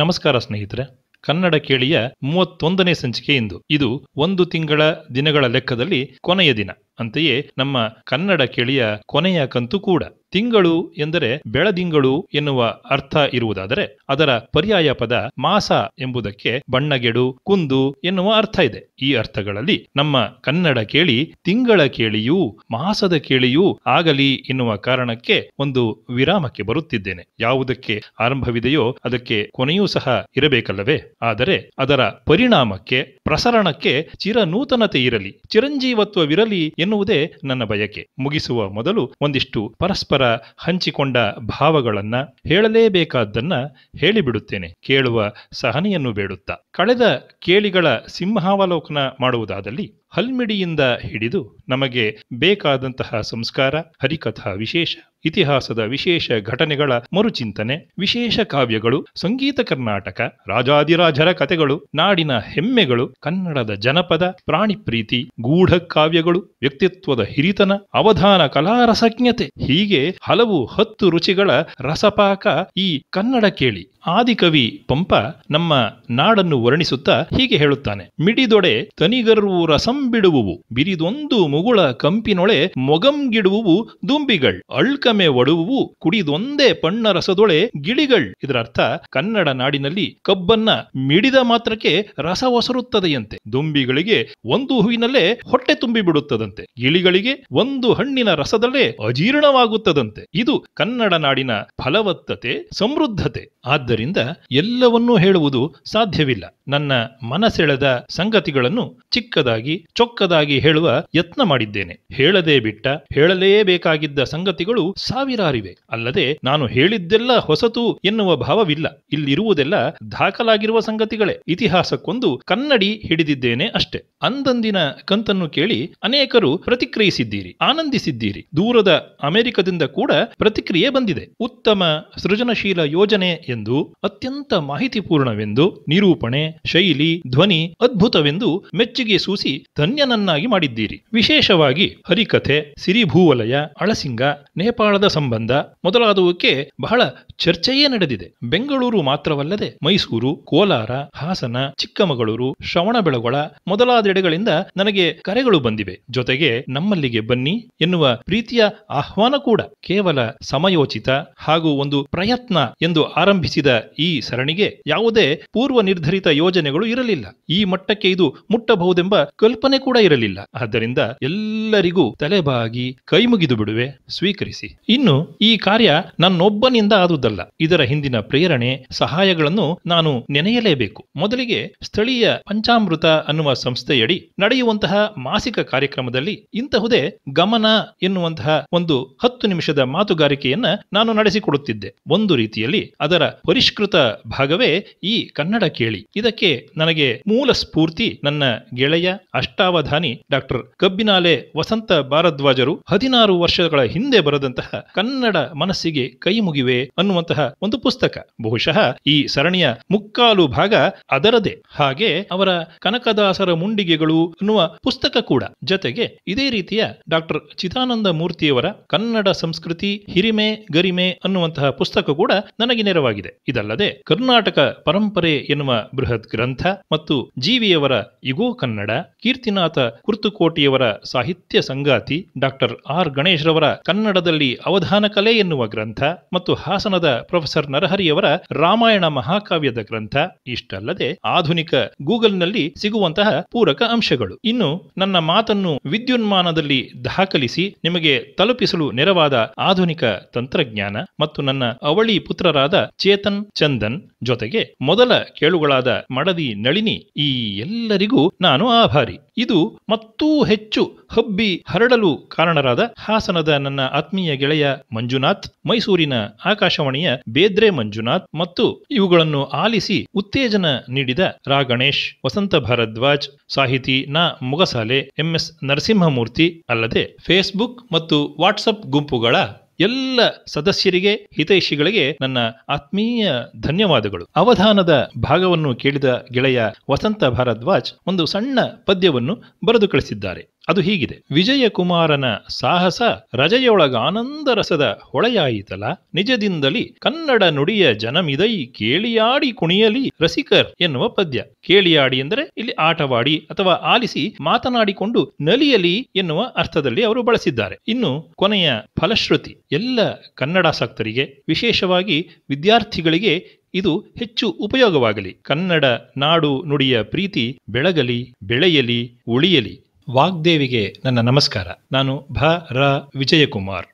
ನಮಸ್ಕಾರ ಸ್ನೇಹಿತರೆ ಕನ್ನಡ ಕೇಳಿಯ ಮೂವತ್ತೊಂದನೇ ಸಂಚಿಕೆ ಇಂದು ಇದು ಒಂದು ತಿಂಗಳ ದಿನಗಳ ಲೆಕ್ಕದಲ್ಲಿ ಕೊನೆಯ ದಿನ ಅಂತೆಯೇ ನಮ್ಮ ಕನ್ನಡ ಕೇಳಿಯ ಕೊನೆಯ ಕಂತು ಕೂಡ ತಿಂಗಳು ಎಂದರೆ ಬೆಳದಿಂಗಳು ಎನ್ನುವ ಅರ್ಥ ಇರುವುದಾದರೆ ಅದರ ಪರ್ಯಾಯ ಪದ ಮಾಸ ಎಂಬುದಕ್ಕೆ ಬಣ್ಣಗೆಡು ಕುಂದು ಎನ್ನುವ ಅರ್ಥ ಇದೆ ಈ ಅರ್ಥಗಳಲ್ಲಿ ನಮ್ಮ ಕನ್ನಡ ಕೇಳಿ ತಿಂಗಳ ಕೇಳಿಯೂ ಮಾಸದ ಕೇಳಿಯೂ ಆಗಲಿ ಎನ್ನುವ ಕಾರಣಕ್ಕೆ ಒಂದು ವಿರಾಮಕ್ಕೆ ಬರುತ್ತಿದ್ದೇನೆ ಯಾವುದಕ್ಕೆ ಆರಂಭವಿದೆಯೋ ಅದಕ್ಕೆ ಕೊನೆಯೂ ಸಹ ಇರಬೇಕಲ್ಲವೇ ಆದರೆ ಅದರ ಪರಿಣಾಮಕ್ಕೆ ಪ್ರಸರಣಕ್ಕೆ ಚಿರನೂತನತೆ ಇರಲಿ ಚಿರಂಜೀವತ್ವವಿರಲಿ ಎನ್ನುವುದೇ ನನ್ನ ಬಯಕೆ ಮುಗಿಸುವ ಮೊದಲು ಒಂದಿಷ್ಟು ಪರಸ್ಪರ ಹಂಚಿಕೊಂಡ ಭಾವಗಳನ್ನ ಹೇಳಲೇಬೇಕಾದ್ದನ್ನ ಹೇಳಿಬಿಡುತ್ತೇನೆ ಕೇಳುವ ಸಹನೆಯನ್ನು ಬೇಡುತ್ತಾ ಕಳೆದ ಕೇಳಿಗಳ ಸಿಂಹಾವಲೋಕನ ಮಾಡುವುದಾದಲ್ಲಿ ಹಲ್ಮಿಡಿಯಿಂದ ಹಿಡಿದು ನಮಗೆ ಬೇಕಾದಂತಹ ಸಂಸ್ಕಾರ ಹರಿಕಥಾ ವಿಶೇಷ ಇತಿಹಾಸದ ವಿಶೇಷ ಘಟನೆಗಳ ಮರುಚಿಂತನೆ ವಿಶೇಷ ಕಾವ್ಯಗಳು ಸಂಗೀತ ಕರ್ನಾಟಕ ರಾಜಾದಿರಾಜರ ಕಥೆಗಳು ನಾಡಿನ ಹೆಮ್ಮೆಗಳು ಕನ್ನಡದ ಜನಪದ ಪ್ರಾಣಿ ಪ್ರೀತಿ ಗೂಢ ಕಾವ್ಯಗಳು ವ್ಯಕ್ತಿತ್ವದ ಹಿರಿತನ ಅವಧಾನ ಕಲಾರಸಜ್ಞತೆ ಹೀಗೆ ಹಲವು ಹತ್ತು ರುಚಿಗಳ ರಸಪಾಕ ಈ ಕನ್ನಡ ಕೇಳಿ ಆದಿಕವಿ ಪಂಪ ನಮ್ಮ ನಾಡನ್ನು ವರ್ಣಿಸುತ್ತಾ ಹೀಗೆ ಹೇಳುತ್ತಾನೆ ಮಿಡಿದೊಡೆ ತನಿಗರು ರಸ ಕಂಬಿಡುವುವು ಬಿರಿದೊಂದು ಮುಗುಳ ಕಂಪಿನೊಳೆ ಮೊಗಂಗಿಡುವುವು ದುಂಬಿಗಳ್ ಅಳ್ಕಮೆ ಒಡುವುವು ಕುಡಿದೊಂದೇ ಪಣ್ಣ ರಸದೊಳೆ ಗಿಳಿಗಳ್ ಇದರರ್ಥ ಕನ್ನಡ ನಾಡಿನಲ್ಲಿ ಕಬ್ಬನ್ನ ಮಿಡಿದ ಮಾತ್ರಕ್ಕೆ ರಸ ಒಸರುತ್ತದೆಯಂತೆ ದುಂಬಿಗಳಿಗೆ ಒಂದು ಹೂವಿನಲ್ಲೇ ಹೊಟ್ಟೆ ತುಂಬಿ ಬಿಡುತ್ತದಂತೆ ಗಿಳಿಗಳಿಗೆ ಒಂದು ಹಣ್ಣಿನ ರಸದಲ್ಲೇ ಅಜೀರ್ಣವಾಗುತ್ತದಂತೆ ಇದು ಕನ್ನಡ ನಾಡಿನ ಫಲವತ್ತತೆ ಸಮೃದ್ಧತೆ ಆದ್ದರಿಂದ ಎಲ್ಲವನ್ನೂ ಹೇಳುವುದು ಸಾಧ್ಯವಿಲ್ಲ ನನ್ನ ಮನಸೆಳೆದ ಸಂಗತಿಗಳನ್ನು ಚಿಕ್ಕದಾಗಿ ಚೊಕ್ಕದಾಗಿ ಹೇಳುವ ಯತ್ನ ಮಾಡಿದ್ದೇನೆ ಹೇಳದೇ ಬಿಟ್ಟ ಹೇಳಲೇಬೇಕಾಗಿದ್ದ ಸಂಗತಿಗಳು ಸಾವಿರಾರಿವೆ ಅಲ್ಲದೆ ನಾನು ಹೇಳಿದ್ದೆಲ್ಲ ಹೊಸತು ಎನ್ನುವ ಭಾವವಿಲ್ಲ ಇಲ್ಲಿರುವುದೆಲ್ಲ ದಾಖಲಾಗಿರುವ ಸಂಗತಿಗಳೇ ಇತಿಹಾಸಕ್ಕೊಂದು ಕನ್ನಡಿ ಹಿಡಿದಿದ್ದೇನೆ ಅಷ್ಟೆ ಅಂದಂದಿನ ಕಂತನ್ನು ಕೇಳಿ ಅನೇಕರು ಪ್ರತಿಕ್ರಿಯಿಸಿದ್ದೀರಿ ಆನಂದಿಸಿದ್ದೀರಿ ದೂರದ ಅಮೆರಿಕದಿಂದ ಕೂಡ ಪ್ರತಿಕ್ರಿಯೆ ಬಂದಿದೆ ಉತ್ತಮ ಸೃಜನಶೀಲ ಯೋಜನೆ ಎಂದು ಅತ್ಯಂತ ಮಾಹಿತಿಪೂರ್ಣವೆಂದು ನಿರೂಪಣೆ ಶೈಲಿ ಧ್ವನಿ ಅದ್ಭುತವೆಂದು ಮೆಚ್ಚುಗೆ ಸೂಸಿ ಧನ್ಯನನ್ನಾಗಿ ಮಾಡಿದ್ದೀರಿ ವಿಶೇಷವಾಗಿ ಹರಿಕಥೆ ಸಿರಿ ಭೂವಲಯ ಅಳಸಿಂಗ ನೇಪಾಳದ ಸಂಬಂಧ ಮೊದಲಾದವಕ್ಕೆ ಬಹಳ ಚರ್ಚೆಯೇ ನಡೆದಿದೆ ಬೆಂಗಳೂರು ಮಾತ್ರವಲ್ಲದೆ ಮೈಸೂರು ಕೋಲಾರ ಹಾಸನ ಚಿಕ್ಕಮಗಳೂರು ಶ್ರವಣಬೆಳಗೊಳ ಮೊದಲಾದೆಡೆಗಳಿಂದ ನನಗೆ ಕರೆಗಳು ಬಂದಿವೆ ಜೊತೆಗೆ ನಮ್ಮಲ್ಲಿಗೆ ಬನ್ನಿ ಎನ್ನುವ ಪ್ರೀತಿಯ ಆಹ್ವಾನ ಕೂಡ ಕೇವಲ ಸಮಯೋಚಿತ ಹಾಗೂ ಒಂದು ಪ್ರಯತ್ನ ಎಂದು ಆರಂಭಿಸಿದ ಈ ಸರಣಿಗೆ ಯಾವುದೇ ಪೂರ್ವ ನಿರ್ಧರಿತ ಯೋಜನೆಗಳು ಇರಲಿಲ್ಲ ಈ ಮಟ್ಟಕ್ಕೆ ಇದು ಮುಟ್ಟಬಹುದೆಂಬ ಕಲ್ಪನೆ ಕೂಡ ಇರಲಿಲ್ಲ ಆದ್ದರಿಂದ ಎಲ್ಲರಿಗೂ ತಲೆಬಾಗಿ ಕೈ ಮುಗಿದು ಬಿಡುವೆ ಸ್ವೀಕರಿಸಿ ಇನ್ನು ಈ ಕಾರ್ಯ ನನ್ನೊಬ್ಬನಿಂದ ಆದುದಲ್ಲ ಇದರ ಹಿಂದಿನ ಪ್ರೇರಣೆ ಸಹಾಯಗಳನ್ನು ನಾನು ನೆನೆಯಲೇಬೇಕು ಮೊದಲಿಗೆ ಸ್ಥಳೀಯ ಪಂಚಾಮೃತ ಅನ್ನುವ ಸಂಸ್ಥೆಯಡಿ ನಡೆಯುವಂತಹ ಮಾಸಿಕ ಕಾರ್ಯಕ್ರಮದಲ್ಲಿ ಇಂತಹುದೇ ಗಮನ ಎನ್ನುವಂತಹ ಒಂದು ಹತ್ತು ನಿಮಿಷದ ಮಾತುಗಾರಿಕೆಯನ್ನ ನಾನು ನಡೆಸಿಕೊಡುತ್ತಿದ್ದೆ ಒಂದು ರೀತಿಯಲ್ಲಿ ಅದರ ಪರಿಷ್ಕೃತ ಭಾಗವೇ ಈ ಕನ್ನಡ ಕೇಳಿ ಇದಕ್ಕೆ ನನಗೆ ಮೂಲ ಸ್ಫೂರ್ತಿ ನನ್ನ ಗೆಳೆಯ ಅಷ್ಟ ಅಷ್ಟಾವಧಾನಿ ಡಾಕ್ಟರ್ ಕಬ್ಬಿನಾಲೆ ವಸಂತ ಭಾರದ್ವಾಜರು ಹದಿನಾರು ವರ್ಷಗಳ ಹಿಂದೆ ಬರೆದಂತಹ ಕನ್ನಡ ಮನಸ್ಸಿಗೆ ಕೈ ಮುಗಿವೆ ಅನ್ನುವಂತಹ ಒಂದು ಪುಸ್ತಕ ಬಹುಶಃ ಈ ಸರಣಿಯ ಮುಕ್ಕಾಲು ಭಾಗ ಅದರದೇ ಹಾಗೆ ಅವರ ಕನಕದಾಸರ ಮುಂಡಿಗೆಗಳು ಅನ್ನುವ ಪುಸ್ತಕ ಕೂಡ ಜತೆಗೆ ಇದೇ ರೀತಿಯ ಡಾಕ್ಟರ್ ಚಿತಾನಂದ ಮೂರ್ತಿಯವರ ಕನ್ನಡ ಸಂಸ್ಕೃತಿ ಹಿರಿಮೆ ಗರಿಮೆ ಅನ್ನುವಂತಹ ಪುಸ್ತಕ ಕೂಡ ನನಗೆ ನೆರವಾಗಿದೆ ಇದಲ್ಲದೆ ಕರ್ನಾಟಕ ಪರಂಪರೆ ಎನ್ನುವ ಬೃಹತ್ ಗ್ರಂಥ ಮತ್ತು ಜೀವಿಯವರ ಇಗೋ ಕನ್ನಡ ಕೀರ್ತಿ ಮುಕ್ತಿನಾಥ ಕುರ್ತುಕೋಟಿಯವರ ಸಾಹಿತ್ಯ ಸಂಗಾತಿ ಡಾಕ್ಟರ್ ಆರ್ ಗಣೇಶ್ರವರ ಕನ್ನಡದಲ್ಲಿ ಅವಧಾನ ಕಲೆ ಎನ್ನುವ ಗ್ರಂಥ ಮತ್ತು ಹಾಸನದ ಪ್ರೊಫೆಸರ್ ನರಹರಿಯವರ ರಾಮಾಯಣ ಮಹಾಕಾವ್ಯದ ಗ್ರಂಥ ಇಷ್ಟಲ್ಲದೆ ಆಧುನಿಕ ಗೂಗಲ್ನಲ್ಲಿ ಸಿಗುವಂತಹ ಪೂರಕ ಅಂಶಗಳು ಇನ್ನು ನನ್ನ ಮಾತನ್ನು ವಿದ್ಯುನ್ಮಾನದಲ್ಲಿ ದಾಖಲಿಸಿ ನಿಮಗೆ ತಲುಪಿಸಲು ನೆರವಾದ ಆಧುನಿಕ ತಂತ್ರಜ್ಞಾನ ಮತ್ತು ನನ್ನ ಅವಳಿ ಪುತ್ರರಾದ ಚೇತನ್ ಚಂದನ್ ಜೊತೆಗೆ ಮೊದಲ ಕೇಳುಗಳಾದ ಮಡದಿ ನಳಿನಿ ಈ ಎಲ್ಲರಿಗೂ ನಾನು ಆಭಾರಿ ಇದು ಮತ್ತೂ ಹೆಚ್ಚು ಹಬ್ಬಿ ಹರಡಲು ಕಾರಣರಾದ ಹಾಸನದ ನನ್ನ ಆತ್ಮೀಯ ಗೆಳೆಯ ಮಂಜುನಾಥ್ ಮೈಸೂರಿನ ಆಕಾಶವಾಣಿಯ ಬೇದ್ರೆ ಮಂಜುನಾಥ್ ಮತ್ತು ಇವುಗಳನ್ನು ಆಲಿಸಿ ಉತ್ತೇಜನ ನೀಡಿದ ರಾ ಗಣೇಶ್ ವಸಂತ ಭಾರದ್ವಾಜ್ ಸಾಹಿತಿ ನಾ ಮುಗಸಾಲೆ ಎಂಎಸ್ ನರಸಿಂಹಮೂರ್ತಿ ಅಲ್ಲದೆ ಫೇಸ್ಬುಕ್ ಮತ್ತು ವಾಟ್ಸಪ್ ಗುಂಪುಗಳ ಎಲ್ಲ ಸದಸ್ಯರಿಗೆ ಹಿತೈಷಿಗಳಿಗೆ ನನ್ನ ಆತ್ಮೀಯ ಧನ್ಯವಾದಗಳು ಅವಧಾನದ ಭಾಗವನ್ನು ಕೇಳಿದ ಗೆಳೆಯ ವಸಂತ ಭಾರದ್ವಾಜ್ ಒಂದು ಸಣ್ಣ ಪದ್ಯವನ್ನು ಬರೆದು ಕಳಿಸಿದ್ದಾರೆ ಅದು ಹೀಗಿದೆ ವಿಜಯಕುಮಾರನ ಸಾಹಸ ರಜೆಯೊಳಗ ರಸದ ಹೊಳೆಯಾಯಿತಲ ನಿಜದಿಂದಲಿ ಕನ್ನಡ ನುಡಿಯ ಜನಮಿದೈ ಕೇಳಿಯಾಡಿ ಕುಣಿಯಲಿ ರಸಿಕರ್ ಎನ್ನುವ ಪದ್ಯ ಕೇಳಿಯಾಡಿ ಎಂದರೆ ಇಲ್ಲಿ ಆಟವಾಡಿ ಅಥವಾ ಆಲಿಸಿ ಮಾತನಾಡಿಕೊಂಡು ನಲಿಯಲಿ ಎನ್ನುವ ಅರ್ಥದಲ್ಲಿ ಅವರು ಬಳಸಿದ್ದಾರೆ ಇನ್ನು ಕೊನೆಯ ಫಲಶ್ರುತಿ ಎಲ್ಲ ಕನ್ನಡಾಸಕ್ತರಿಗೆ ವಿಶೇಷವಾಗಿ ವಿದ್ಯಾರ್ಥಿಗಳಿಗೆ ಇದು ಹೆಚ್ಚು ಉಪಯೋಗವಾಗಲಿ ಕನ್ನಡ ನಾಡು ನುಡಿಯ ಪ್ರೀತಿ ಬೆಳಗಲಿ ಬೆಳೆಯಲಿ ಉಳಿಯಲಿ ವಾಗ್ದೇವಿಗೆ ನನ್ನ ನಮಸ್ಕಾರ ನಾನು ಭ ರ ವಿಜಯಕುಮಾರ್